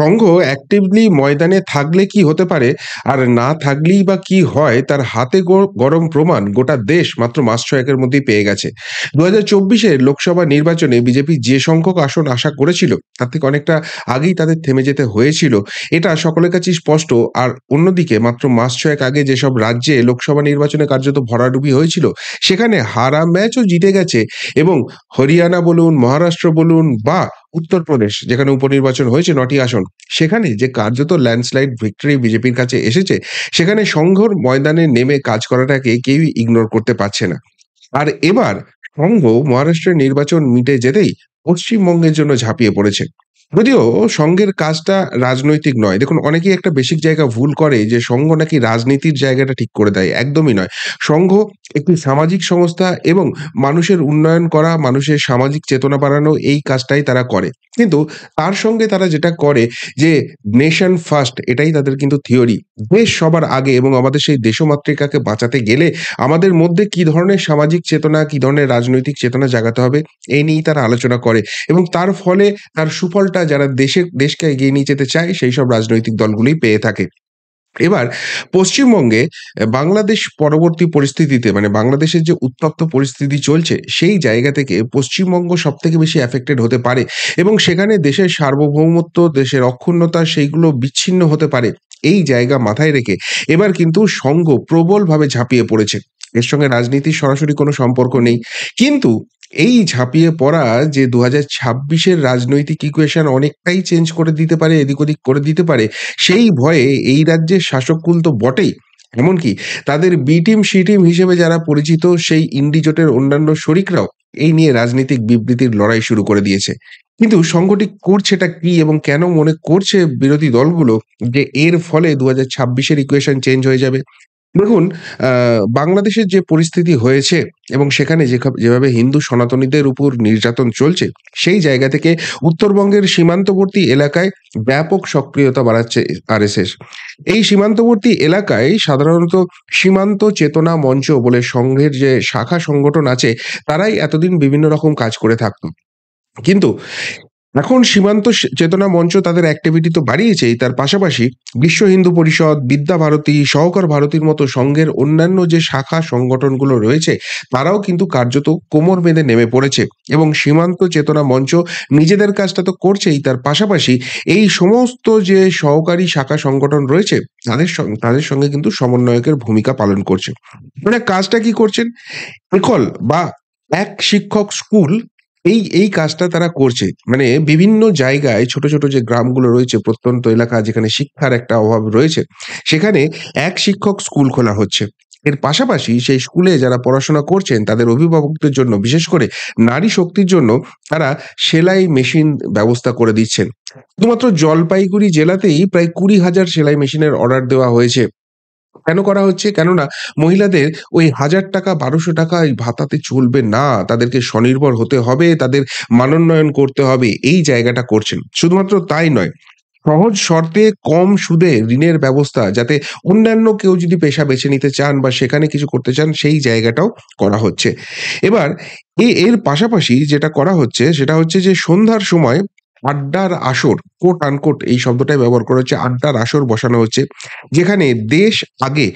সংঘ actively ময়দানে থাকলে কি হতে পারে আর না থাকলেই বা কি হয় তার হাতে গরম প্রমাণ গোটা দেশ মাত্র মাস ছয়েকের মধ্যেই পেয়ে গেছে দু হাজার চব্বিশের লোকসভা নির্বাচনে বিজেপি যে সংখ্যক আসন আশা করেছিল তার থেকে অনেকটা আগেই তাদের থেমে যেতে হয়েছিল এটা সকলের কাছে স্পষ্ট আর অন্যদিকে মাত্র মাস ছয়েক আগে যেসব রাজ্যে লোকসভা নির্বাচনে কার্যত ভরাডুবি হয়েছিল সেখানে হারা ম্যাচও জিতে গেছে এবং হরিয়ানা বলুন মহারাষ্ট্র বলুন বা উত্তরপ্রদেশ যেখানে উপনির্বাচন হয়েছে নটি আসন সেখানে যে কার্যত ল্যান্ডস্লাইড ভিক্টরি বিজেপির কাছে এসেছে সেখানে সংঘর ময়দানে নেমে কাজ করাটাকে কেউই ইগনোর করতে পারছে না আর এবার সংঘ মহারাষ্ট্রের নির্বাচন মিটে যেতেই পশ্চিমবঙ্গের জন্য ঝাঁপিয়ে পড়েছে যদিও সংঘের কাজটা রাজনৈতিক নয় দেখুন অনেকেই একটা বেসিক জায়গা ভুল করে যে সংঘ নাকি রাজনীতির জায়গাটা ঠিক করে দেয় একদমই নয় সংঘ একটি সামাজিক সংস্থা এবং মানুষের উন্নয়ন করা মানুষের সামাজিক চেতনা বাড়ানো এই কাজটাই তারা করে কিন্তু তার সঙ্গে তারা যেটা করে যে নেশন ফার্স্ট এটাই তাদের কিন্তু থিওরি দেশ সবার আগে এবং আমাদের সেই দেশমাতৃকাকে বাঁচাতে গেলে আমাদের মধ্যে কি ধরনের সামাজিক চেতনা কি ধরনের রাজনৈতিক চেতনা জাগাতে হবে এই নিয়েই তারা আলোচনা করে এবং তার ফলে তার সুফলটা যারা দেশে দেশকে এগিয়ে নিয়ে যেতে চায় সেই সব রাজনৈতিক দলগুলি পেয়ে থাকে এবার পশ্চিমবঙ্গে বাংলাদেশ পরবর্তী পরিস্থিতিতে মানে বাংলাদেশের যে উত্তপ্ত পরিস্থিতি চলছে সেই জায়গা থেকে পশ্চিমবঙ্গ সব থেকে বেশি অ্যাফেক্টেড হতে পারে এবং সেখানে দেশের সার্বভৌমত্ব দেশের অক্ষুণ্ণতা সেইগুলো বিচ্ছিন্ন হতে পারে এই জায়গা মাথায় রেখে এবার কিন্তু সঙ্গ প্রবলভাবে ঝাঁপিয়ে পড়েছে এর সঙ্গে রাজনীতির সরাসরি কোনো সম্পর্ক নেই কিন্তু এই ঝাঁপিয়ে পড়া যে দু হাজার ছাব্বিশের রাজনৈতিক ইকুয়েশন অনেকটাই চেঞ্জ করে দিতে পারে এদিক ওদিক করে দিতে পারে সেই ভয়ে এই রাজ্যের শাসককুল তো বটেই এমনকি তাদের বি টিম সি টিম হিসেবে যারা পরিচিত সেই ইন্ডিজোটের অন্যান্য শরিকরাও এই নিয়ে রাজনৈতিক বিবৃতির লড়াই শুরু করে দিয়েছে কিন্তু সংগঠি করছেটা কি এবং কেন মনে করছে বিরোধী দলগুলো যে এর ফলে দু হাজার ছাব্বিশের ইকুয়েশন চেঞ্জ হয়ে যাবে দেখুন বাংলাদেশের যে পরিস্থিতি হয়েছে এবং সেখানে যেভাবে হিন্দু সনাতনীদের উপর নির্যাতন চলছে সেই জায়গা থেকে উত্তরবঙ্গের সীমান্তবর্তী এলাকায় ব্যাপক সক্রিয়তা বাড়াচ্ছে এস এই সীমান্তবর্তী এলাকায় সাধারণত সীমান্ত চেতনা মঞ্চ বলে সংঘের যে শাখা সংগঠন আছে তারাই এতদিন বিভিন্ন রকম কাজ করে থাকতো কিন্তু এখন সীমান্ত চেতনা মঞ্চ তাদের অ্যাক্টিভিটি তো বাড়িয়েছেই তার পাশাপাশি বিশ্ব হিন্দু পরিষদ বিদ্যা ভারতী সহকার ভারতীর মতো সংঘের অন্যান্য যে শাখা সংগঠনগুলো রয়েছে তারাও কিন্তু কার্যত কোমর বেঁধে নেমে পড়েছে এবং সীমান্ত চেতনা মঞ্চ নিজেদের কাজটা তো করছেই তার পাশাপাশি এই সমস্ত যে সহকারী শাখা সংগঠন রয়েছে তাদের তাদের সঙ্গে কিন্তু সমন্বয়কের ভূমিকা পালন করছে মানে কাজটা কি করছেন একল বা এক শিক্ষক স্কুল এই এই কাজটা তারা করছে মানে বিভিন্ন জায়গায় ছোট ছোট যে গ্রামগুলো রয়েছে প্রত্যন্ত এলাকা যেখানে শিক্ষার একটা অভাব রয়েছে সেখানে এক শিক্ষক স্কুল খোলা হচ্ছে এর পাশাপাশি সেই স্কুলে যারা পড়াশোনা করছেন তাদের অভিভাবকদের জন্য বিশেষ করে নারী শক্তির জন্য তারা সেলাই মেশিন ব্যবস্থা করে দিচ্ছেন শুধুমাত্র জলপাইগুড়ি জেলাতেই প্রায় কুড়ি হাজার সেলাই মেশিনের অর্ডার দেওয়া হয়েছে কেন করা হচ্ছে কেননা মহিলাদের ওই হাজার টাকা বারোশো টাকা ভাতাতে চলবে না তাদেরকে স্বনির্ভর হতে হবে তাদের মানোন্নয়ন করতে হবে এই জায়গাটা করছেন শুধুমাত্র তাই নয় সহজ শর্তে কম সুদে ঋণের ব্যবস্থা যাতে অন্যান্য কেউ যদি পেশা বেছে নিতে চান বা সেখানে কিছু করতে চান সেই জায়গাটাও করা হচ্ছে এবার এর পাশাপাশি যেটা করা হচ্ছে সেটা হচ্ছে যে সন্ধ্যার সময় আড্ডার আসর কোট আনকোট এই শব্দটাই ব্যবহার করা হচ্ছে আড্ডার আসর বসানো হচ্ছে যেখানে দেশ আগে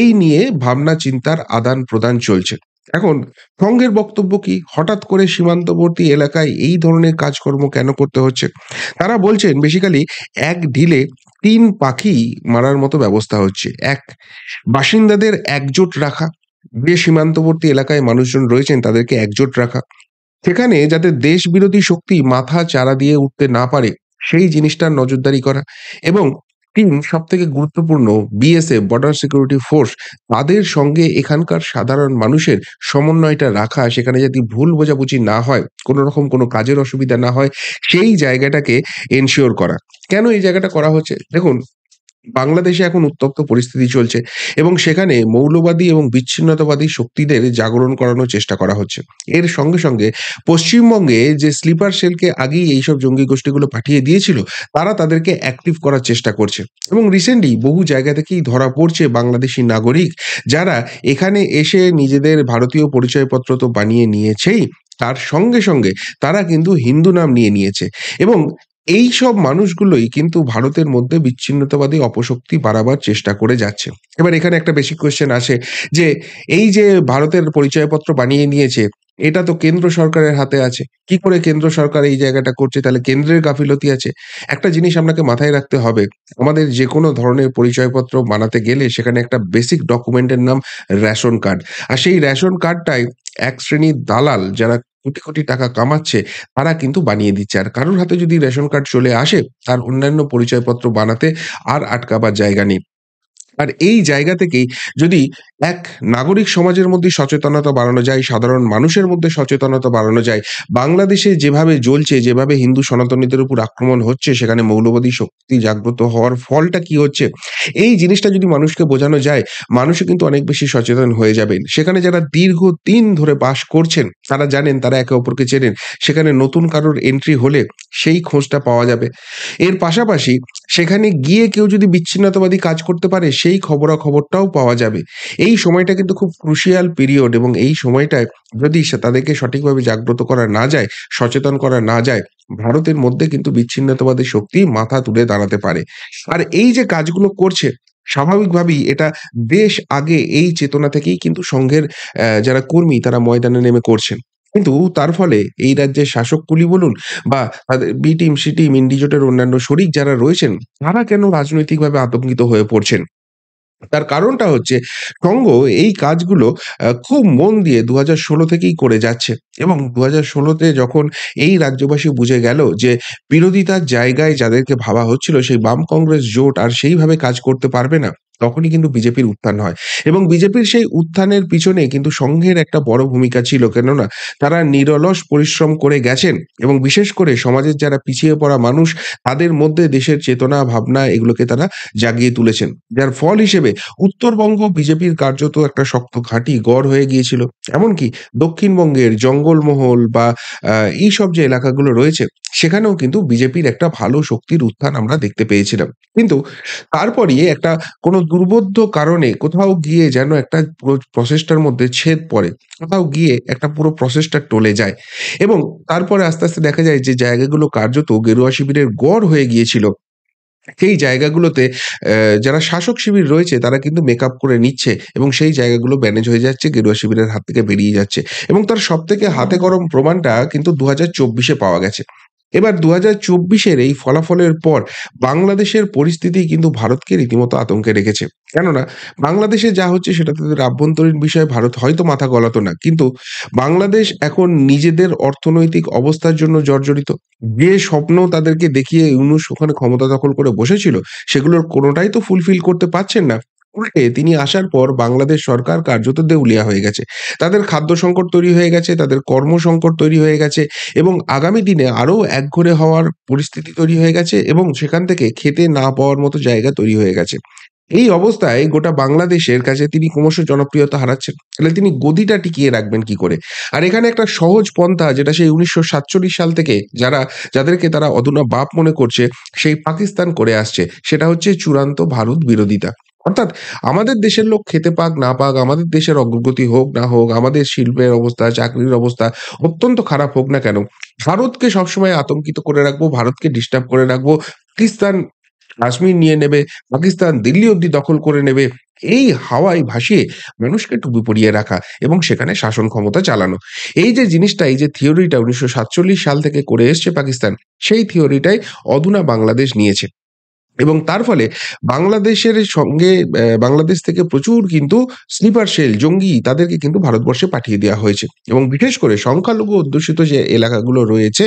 এই নিয়ে ভাবনা চিন্তার আদান প্রদান চলছে এখন সঙ্গের বক্তব্য কি হঠাৎ করে সীমান্তবর্তী এলাকায় এই ধরনের কাজকর্ম কেন করতে হচ্ছে তারা বলছেন বেসিক্যালি এক ঢিলে তিন পাখি মারার মতো ব্যবস্থা হচ্ছে এক বাসিন্দাদের একজোট রাখা যে সীমান্তবর্তী এলাকায় মানুষজন রয়েছেন তাদেরকে একজোট রাখা সেখানে যাতে দেশ বিরোধী শক্তি মাথা চারা দিয়ে উঠতে না পারে সেই জিনিসটার নজরদারি করা এবং তিন সব থেকে গুরুত্বপূর্ণ বিএসএফ বর্ডার সিকিউরিটি ফোর্স তাদের সঙ্গে এখানকার সাধারণ মানুষের সমন্বয়টা রাখা সেখানে যাতে ভুল বোঝাবুঝি না হয় কোন রকম কোনো কাজের অসুবিধা না হয় সেই জায়গাটাকে এনশিওর করা কেন এই জায়গাটা করা হচ্ছে দেখুন বাংলাদেশে এখন উত্তপ্ত পরিস্থিতি চলছে এবং সেখানে মৌলবাদী এবং বিচ্ছিন্নতাবাদী শক্তিদের জাগরণ করানোর চেষ্টা করা হচ্ছে এর সঙ্গে সঙ্গে পশ্চিমবঙ্গে যে স্লিপার সেলকে আগেই এইসব জঙ্গি গোষ্ঠীগুলো পাঠিয়ে দিয়েছিল তারা তাদেরকে অ্যাক্টিভ করার চেষ্টা করছে এবং রিসেন্টলি বহু জায়গা থেকেই ধরা পড়ছে বাংলাদেশি নাগরিক যারা এখানে এসে নিজেদের ভারতীয় পরিচয়পত্র তো বানিয়ে নিয়েছেই তার সঙ্গে সঙ্গে তারা কিন্তু হিন্দু নাম নিয়ে নিয়েছে এবং এই সব মানুষগুলোই কিন্তু ভারতের মধ্যে বিচ্ছিন্নতাবাদী অপশক্তি বাড়াবার চেষ্টা করে যাচ্ছে এবার এখানে একটা বেশি কোয়েশ্চেন আসে যে এই যে ভারতের পরিচয়পত্র বানিয়ে নিয়েছে এটা তো কেন্দ্র সরকারের হাতে আছে কি করে কেন্দ্র সরকার এই জায়গাটা করছে তাহলে কেন্দ্রের গাফিলতি আছে একটা জিনিস আপনাকে মাথায় রাখতে হবে আমাদের যে কোনো ধরনের পরিচয়পত্র বানাতে গেলে সেখানে একটা বেসিক ডকুমেন্টের নাম রেশন কার্ড আর সেই রেশন কার্ডটাই এক শ্রেণীর দালাল যারা কোটি কোটি টাকা কামাচ্ছে তারা কিন্তু বানিয়ে দিচ্ছে আর কারোর হাতে যদি রেশন কার্ড চলে আসে তার অন্যান্য পরিচয়পত্র বানাতে আর আটকাবার জায়গা নেই আর এই জায়গা থেকেই যদি এক নাগরিক সমাজের মধ্যে সচেতনতা বাড়ানো যায় সাধারণ মানুষের মধ্যে সচেতনতা বাড়ানো যায় বাংলাদেশে যেভাবে জ্বলছে যেভাবে হিন্দু সনাতনীদের উপর আক্রমণ হচ্ছে সেখানে মৌলবাদী শক্তি জাগ্রত হওয়ার ফলটা কি হচ্ছে এই জিনিসটা যদি মানুষকে বোঝানো যায় মানুষও কিন্তু অনেক বেশি সচেতন হয়ে যাবেন সেখানে যারা দীর্ঘ দিন ধরে বাস করছেন তারা জানেন তারা একে অপরকে চেনেন সেখানে নতুন কারোর এন্ট্রি হলে সেই খোঁজটা পাওয়া যাবে এর পাশাপাশি সেখানে গিয়ে কেউ যদি বিচ্ছিন্নতাবাদী কাজ করতে পারে সেই সেই খবরাখবরটাও পাওয়া যাবে এই সময়টা কিন্তু খুব ক্রুশিয়াল পিরিয়ড এবং এই সময়টায় যদি তাদেরকে সঠিকভাবে জাগ্রত করা না যায় সচেতন করা না যায় ভারতের মধ্যে কিন্তু বিচ্ছিন্নতাবাদের শক্তি মাথা তুলে দাঁড়াতে পারে আর এই যে কাজগুলো করছে স্বাভাবিকভাবেই এটা দেশ আগে এই চেতনা থেকেই কিন্তু সংঘের যারা কর্মী তারা ময়দানে নেমে করছেন কিন্তু তার ফলে এই রাজ্যের শাসককুলি বলুন বা তাদের বি টিম সি টিম ইন্ডিজোটের অন্যান্য শরিক যারা রয়েছেন তারা কেন রাজনৈতিকভাবে আতঙ্কিত হয়ে পড়ছেন তার কারণটা হচ্ছে সঙ্গ এই কাজগুলো খুব মন দিয়ে দু হাজার ষোলো থেকেই করে যাচ্ছে এবং দু হাজার ষোলোতে যখন এই রাজ্যবাসী বুঝে গেল যে বিরোধিতার জায়গায় যাদেরকে ভাবা হচ্ছিল সেই বাম কংগ্রেস জোট আর সেইভাবে কাজ করতে পারবে না তখনই কিন্তু বিজেপির উত্থান হয় এবং বিজেপির সেই উত্থানের পিছনে কিন্তু সংঘের একটা বড় ভূমিকা ছিল কেননা তারা নিরলস পরিশ্রম করে গেছেন এবং বিশেষ করে সমাজের যারা পিছিয়ে পড়া মানুষ তাদের মধ্যে দেশের চেতনা ভাবনা এগুলোকে তারা জাগিয়ে তুলেছেন যার ফল হিসেবে উত্তরবঙ্গ বিজেপির কার্যত একটা শক্ত ঘাঁটি গড় হয়ে গিয়েছিল এমনকি দক্ষিণবঙ্গের জঙ্গলমহল বা এইসব যে এলাকাগুলো রয়েছে সেখানেও কিন্তু বিজেপির একটা ভালো শক্তির উত্থান আমরা দেখতে পেয়েছিলাম কিন্তু তারপরই একটা কোনো দুর্বোধ্য কারণে কোথাও গিয়ে যেন একটা পুরো প্রসেসটার মধ্যে ছেদ পড়ে কোথাও গিয়ে একটা পুরো প্রসেসটা টলে যায় এবং তারপরে আস্তে আস্তে দেখা যায় যে জায়গাগুলো কার্যত গেরুয়া শিবিরের গড় হয়ে গিয়েছিল সেই জায়গাগুলোতে যারা শাসক শিবির রয়েছে তারা কিন্তু মেকআপ করে নিচ্ছে এবং সেই জায়গাগুলো ব্যানেজ হয়ে যাচ্ছে গেরুয়া শিবিরের হাত থেকে বেরিয়ে যাচ্ছে এবং তার সব থেকে হাতে গরম প্রমাণটা কিন্তু দু হাজার চব্বিশে পাওয়া গেছে এবার দু হাজার চব্বিশের এই ফলাফলের পর বাংলাদেশের পরিস্থিতি কিন্তু ভারতকে রীতিমতো আতঙ্কে রেখেছে কেননা বাংলাদেশে যা হচ্ছে সেটা তাদের আভ্যন্তরীণ বিষয়ে ভারত হয়তো মাথা গলাতো না কিন্তু বাংলাদেশ এখন নিজেদের অর্থনৈতিক অবস্থার জন্য জর্জরিত যে স্বপ্ন তাদেরকে দেখিয়ে ইউনুস ওখানে ক্ষমতা দখল করে বসেছিল সেগুলোর কোনোটাই তো ফুলফিল করতে পারছেন না উল্টে তিনি আসার পর বাংলাদেশ সরকার কার্যত দেউলিয়া হয়ে গেছে তাদের খাদ্য সংকট তৈরি হয়ে গেছে তাদের কর্ম সংকট তৈরি হয়ে গেছে এবং আগামী দিনে আরও একঘরে হওয়ার পরিস্থিতি তৈরি হয়ে গেছে এবং সেখান থেকে খেতে না পাওয়ার মতো জায়গা তৈরি হয়ে গেছে এই অবস্থায় গোটা বাংলাদেশের কাছে তিনি ক্রমশ জনপ্রিয়তা হারাচ্ছেন তাহলে তিনি গদিটা টিকিয়ে রাখবেন কি করে আর এখানে একটা সহজ পন্থা যেটা সেই উনিশশো সাতচল্লিশ সাল থেকে যারা যাদেরকে তারা অধুনা বাপ মনে করছে সেই পাকিস্তান করে আসছে সেটা হচ্ছে চূড়ান্ত ভারত বিরোধিতা অর্থাৎ আমাদের দেশের লোক খেতে পাক না পাক আমাদের দেশের অগ্রগতি হোক না হোক আমাদের শিল্পের অবস্থা চাকরির অবস্থা অত্যন্ত খারাপ হোক না কেন ভারতকে সবসময় আতঙ্কিত করে রাখবো ভারতকে ডিস্টার্ব করে রাখবো পাকিস্তান কাশ্মীর নিয়ে নেবে পাকিস্তান দিল্লি অব্দি দখল করে নেবে এই হাওয়ায় ভাসিয়ে মানুষকে টুপি পরিয়ে রাখা এবং সেখানে শাসন ক্ষমতা চালানো এই যে জিনিসটা এই যে থিওরিটা উনিশশো সাতচল্লিশ সাল থেকে করে এসছে পাকিস্তান সেই থিওরিটাই অধুনা বাংলাদেশ নিয়েছে এবং তার ফলে বাংলাদেশের সঙ্গে বাংলাদেশ থেকে প্রচুর কিন্তু স্লিপার সেল জঙ্গি তাদেরকে কিন্তু ভারতবর্ষে পাঠিয়ে দেওয়া হয়েছে এবং বিশেষ করে সংখ্যালঘু অধ্যুষিত যে এলাকাগুলো রয়েছে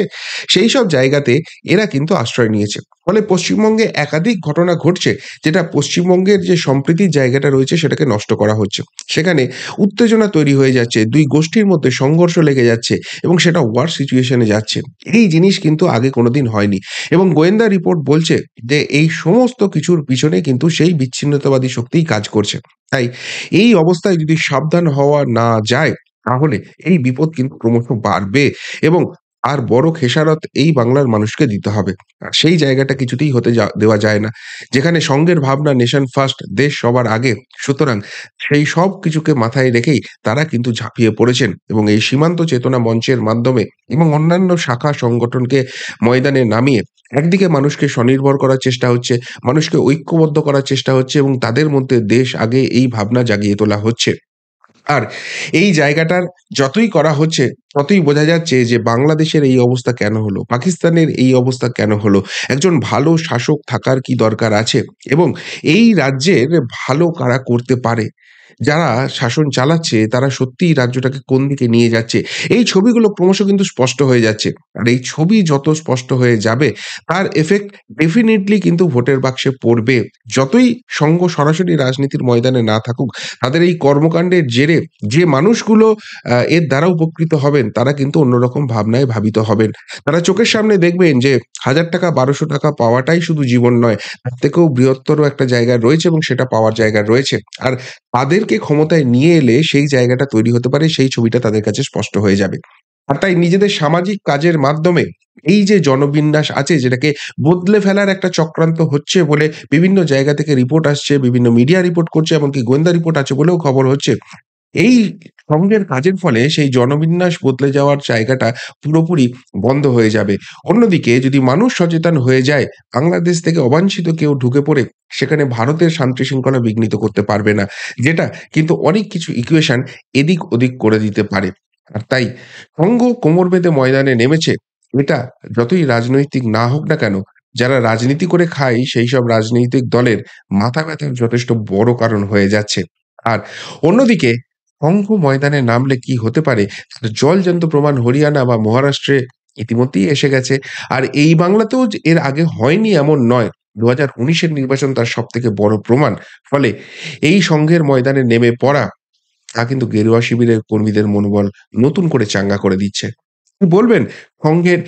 সেই সব জায়গাতে এরা কিন্তু আশ্রয় নিয়েছে ফলে পশ্চিমবঙ্গে একাধিক ঘটনা ঘটছে যেটা পশ্চিমবঙ্গের যে সম্প্রীতির জায়গাটা রয়েছে সেটাকে নষ্ট করা হচ্ছে সেখানে উত্তেজনা তৈরি হয়ে যাচ্ছে দুই গোষ্ঠীর মধ্যে সংঘর্ষ লেগে যাচ্ছে এবং সেটা ওয়ার সিচুয়েশনে যাচ্ছে এই জিনিস কিন্তু আগে কোনোদিন হয়নি এবং গোয়েন্দা রিপোর্ট বলছে যে এই সমস্ত কিছুর পিছনে কিন্তু সেই বিচ্ছিন্নতাবাদী শক্তিই কাজ করছে তাই এই অবস্থায় যদি সাবধান হওয়া না যায় তাহলে এই বিপদ কিন্তু ক্রমশ বাড়বে এবং আর বড় খেসারত এই বাংলার মানুষকে দিতে হবে আর সেই জায়গাটা কিছুতেই হতে দেওয়া যায় না যেখানে সঙ্গের ভাবনা নেশন ফার্স্ট দেশ সবার আগে সুতরাং সেই সব কিছুকে মাথায় রেখেই তারা কিন্তু ঝাঁপিয়ে পড়েছেন এবং এই সীমান্ত চেতনা মঞ্চের মাধ্যমে এবং অন্যান্য শাখা সংগঠনকে ময়দানে নামিয়ে একদিকে মানুষকে স্বনির্ভর করার চেষ্টা হচ্ছে মানুষকে ঐক্যবদ্ধ করার চেষ্টা হচ্ছে এবং তাদের মধ্যে দেশ আগে এই ভাবনা জাগিয়ে তোলা হচ্ছে আর এই জায়গাটার যতই করা হচ্ছে ততই বোঝা যাচ্ছে যে বাংলাদেশের এই অবস্থা কেন হলো পাকিস্তানের এই অবস্থা কেন হলো একজন ভালো শাসক থাকার কি দরকার আছে এবং এই রাজ্যের ভালো কারা করতে পারে যারা শাসন চালাচ্ছে তারা সত্যিই রাজ্যটাকে কোন দিকে নিয়ে যাচ্ছে এই ছবিগুলো ক্রমশ কিন্তু স্পষ্ট হয়ে যাচ্ছে আর এই ছবি যত স্পষ্ট হয়ে যাবে তার এফেক্ট ডেফিনেটলি কিন্তু ভোটের বাক্সে পড়বে যতই সঙ্গ সরাসরি রাজনীতির ময়দানে না থাকুক তাদের এই কর্মকাণ্ডের জেরে যে মানুষগুলো এর দ্বারা উপকৃত হবেন তারা কিন্তু অন্যরকম ভাবনায় ভাবিত হবেন তারা চোখের সামনে দেখবেন যে হাজার টাকা বারোশো টাকা পাওয়াটাই শুধু জীবন নয় তার থেকেও বৃহত্তর একটা জায়গা রয়েছে এবং সেটা পাওয়ার জায়গা রয়েছে আর তাদেরকে ক্ষমতায় নিয়ে এলে সেই জায়গাটা তৈরি হতে পারে সেই ছবিটা তাদের কাছে স্পষ্ট হয়ে যাবে আর তাই নিজেদের সামাজিক কাজের মাধ্যমে এই যে জনবিন্যাস আছে যেটাকে বদলে ফেলার একটা চক্রান্ত হচ্ছে বলে বিভিন্ন জায়গা থেকে রিপোর্ট আসছে বিভিন্ন মিডিয়া রিপোর্ট করছে এমনকি গোয়েন্দা রিপোর্ট আছে বলেও খবর হচ্ছে এই সঙ্গের কাজের ফলে সেই জনবিন্যাস বদলে যাওয়ার জায়গাটা পুরোপুরি বন্ধ হয়ে যাবে অন্যদিকে যদি মানুষ সচেতন হয়ে যায় বাংলাদেশ থেকে অবাঞ্ছিত কেউ ঢুকে পড়ে সেখানে ভারতের শান্তি শৃঙ্খলা বিঘ্নিত করতে পারবে না যেটা কিন্তু অনেক কিছু ইকুয়েশন এদিক ওদিক করে দিতে পারে আর তাই সঙ্গ কোমর বেঁধে ময়দানে নেমেছে এটা যতই রাজনৈতিক না হোক না কেন যারা রাজনীতি করে খায় সেই সব রাজনৈতিক দলের মাথা ব্যথার যথেষ্ট বড় কারণ হয়ে যাচ্ছে আর অন্যদিকে অঙ্গ ময়দানে নামলে কি হতে পারে জল যন্ত প্রমাণ হরিয়ানা বা মহারাষ্ট্রে ইতিমধ্যেই এসে গেছে আর এই বাংলাতেও এর আগে হয়নি এমন নয় দু হাজার উনিশের নির্বাচন তার সব থেকে বড় প্রমাণ ফলে এই সংঘের ময়দানে নেমে পড়া তা কিন্তু গেরুয়া শিবিরের কর্মীদের মনোবল নতুন করে চাঙ্গা করে দিচ্ছে বলবেন সংঘের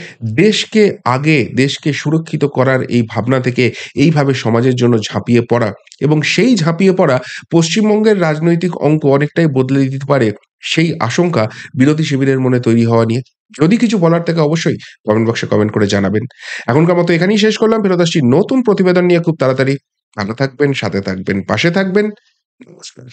দেশকে আগে দেশকে সুরক্ষিত করার এই ভাবনা থেকে এইভাবে সমাজের জন্য ঝাঁপিয়ে পড়া এবং সেই ঝাঁপিয়ে পড়া পশ্চিমবঙ্গের রাজনৈতিক অঙ্ক অনেকটাই বদলে দিতে পারে সেই আশঙ্কা বিরোধী শিবিরের মনে তৈরি হওয়া নিয়ে যদি কিছু বলার থেকে অবশ্যই কমেন্ট বক্সে কমেন্ট করে জানাবেন এখনকার মতো এখানেই শেষ করলাম ফেরত আসছি নতুন প্রতিবেদন নিয়ে খুব তাড়াতাড়ি ভালো থাকবেন সাথে থাকবেন পাশে থাকবেন নমস্কার